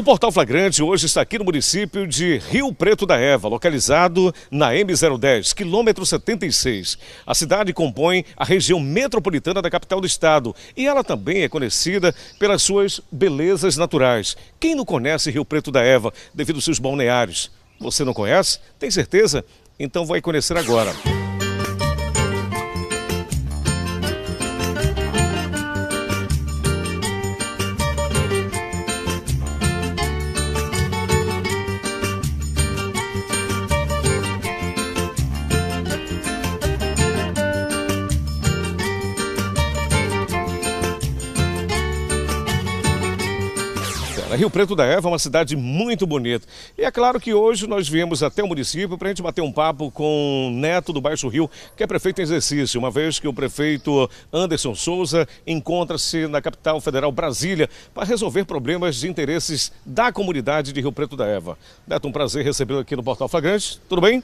O Portal Flagrante hoje está aqui no município de Rio Preto da Eva, localizado na M010, quilômetro 76. A cidade compõe a região metropolitana da capital do estado e ela também é conhecida pelas suas belezas naturais. Quem não conhece Rio Preto da Eva devido aos seus balneários? Você não conhece? Tem certeza? Então vai conhecer agora. Rio Preto da Eva é uma cidade muito bonita. E é claro que hoje nós viemos até o município para a gente bater um papo com o neto do Baixo Rio, que é prefeito em exercício, uma vez que o prefeito Anderson Souza encontra-se na capital federal Brasília para resolver problemas de interesses da comunidade de Rio Preto da Eva. Neto, um prazer recebê-lo aqui no Portal Flagrante. Tudo bem?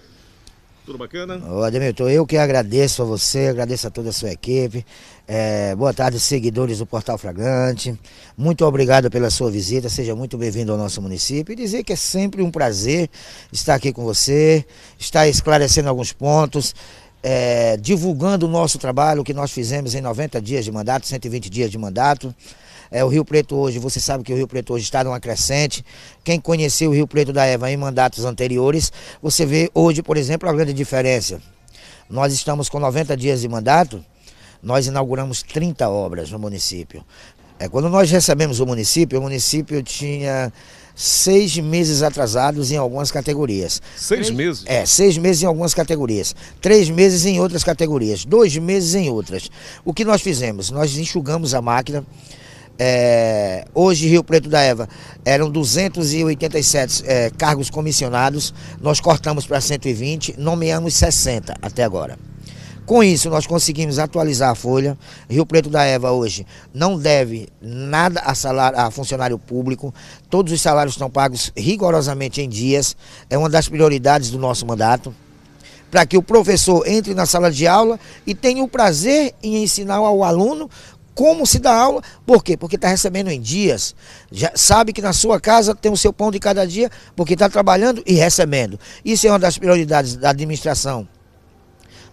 Tudo bacana? Ô, Ademilton, eu que agradeço a você, agradeço a toda a sua equipe. É, boa tarde, seguidores do Portal Fragante. Muito obrigado pela sua visita, seja muito bem-vindo ao nosso município. E dizer que é sempre um prazer estar aqui com você, estar esclarecendo alguns pontos. É, divulgando o nosso trabalho que nós fizemos em 90 dias de mandato, 120 dias de mandato. É, o Rio Preto hoje, você sabe que o Rio Preto hoje está numa crescente. Quem conheceu o Rio Preto da Eva em mandatos anteriores, você vê hoje, por exemplo, a grande diferença. Nós estamos com 90 dias de mandato, nós inauguramos 30 obras no município. É, quando nós recebemos o município, o município tinha seis meses atrasados em algumas categorias. Seis Três, meses? É, seis meses em algumas categorias. Três meses em outras categorias. Dois meses em outras. O que nós fizemos? Nós enxugamos a máquina. É, hoje, Rio Preto da Eva, eram 287 é, cargos comissionados, nós cortamos para 120, nomeamos 60 até agora. Com isso, nós conseguimos atualizar a folha. Rio Preto da Eva hoje não deve nada a, salário, a funcionário público. Todos os salários estão pagos rigorosamente em dias. É uma das prioridades do nosso mandato. Para que o professor entre na sala de aula e tenha o prazer em ensinar ao aluno como se dá aula. Por quê? Porque está recebendo em dias. Já sabe que na sua casa tem o seu pão de cada dia, porque está trabalhando e recebendo. Isso é uma das prioridades da administração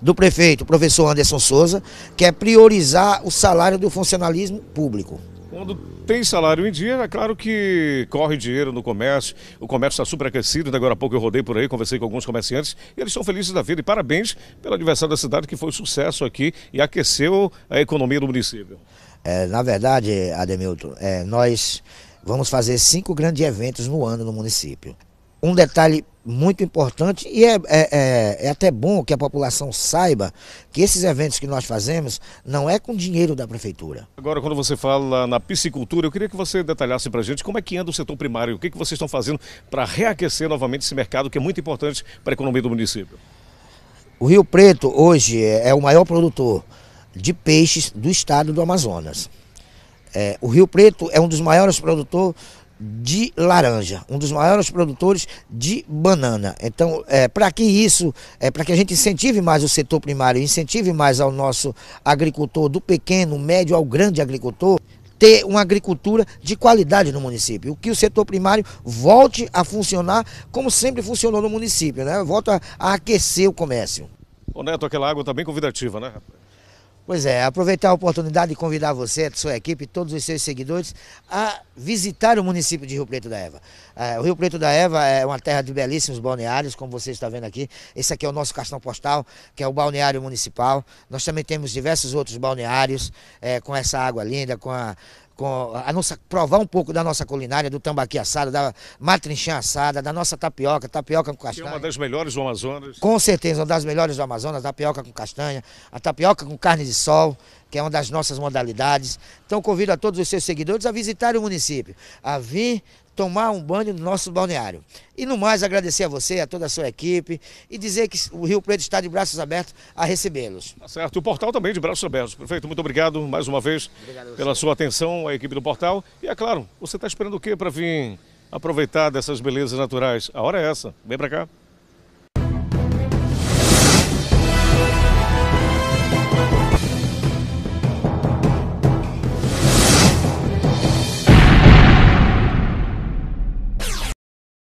do prefeito, professor Anderson Souza, que é priorizar o salário do funcionalismo público. Quando tem salário em dia, é claro que corre dinheiro no comércio, o comércio está super aquecido. Né? Agora há pouco eu rodei por aí, conversei com alguns comerciantes e eles estão felizes da vida. E parabéns pelo aniversário da cidade, que foi um sucesso aqui e aqueceu a economia do município. É, na verdade, Ademilton, é, nós vamos fazer cinco grandes eventos no ano no município. Um detalhe muito importante e é, é, é, é, até bom que a população saiba que esses eventos que nós fazemos não é com dinheiro da prefeitura. Agora, quando você fala na piscicultura, eu queria que você detalhasse para a gente como é que anda o setor primário, o que, que vocês estão fazendo para reaquecer novamente esse mercado que é muito importante para a economia do município. O Rio Preto hoje é, é o maior produtor de peixes do estado do Amazonas. É, o Rio Preto é um dos maiores produtores de laranja, um dos maiores produtores de banana. Então, é, para que isso, é, para que a gente incentive mais o setor primário, incentive mais ao nosso agricultor, do pequeno, médio ao grande agricultor, ter uma agricultura de qualidade no município, que o setor primário volte a funcionar como sempre funcionou no município, né? volta a aquecer o comércio. Ô Neto, aquela água está bem convidativa, né? Pois é, aproveitar a oportunidade de convidar você, sua equipe, todos os seus seguidores a visitar o município de Rio Preto da Eva. É, o Rio Preto da Eva é uma terra de belíssimos balneários, como você está vendo aqui. Esse aqui é o nosso cartão postal, que é o balneário municipal. Nós também temos diversos outros balneários é, com essa água linda, com a, com a nossa, provar um pouco da nossa culinária, do tambaqui assado, da matrinchã assada, da nossa tapioca, tapioca com castanha. Que é uma das melhores do Amazonas. Com certeza, uma das melhores do Amazonas, a tapioca com castanha, a tapioca com carne de sol, que é uma das nossas modalidades. Então convido a todos os seus seguidores a visitar o município, a vir tomar um banho no nosso balneário. E no mais, agradecer a você, a toda a sua equipe e dizer que o Rio Preto está de braços abertos a recebê-los. Tá certo, o portal também de braços abertos. Prefeito, muito obrigado mais uma vez obrigado, pela sua atenção, a equipe do portal. E é claro, você está esperando o quê para vir aproveitar dessas belezas naturais? A hora é essa, vem para cá.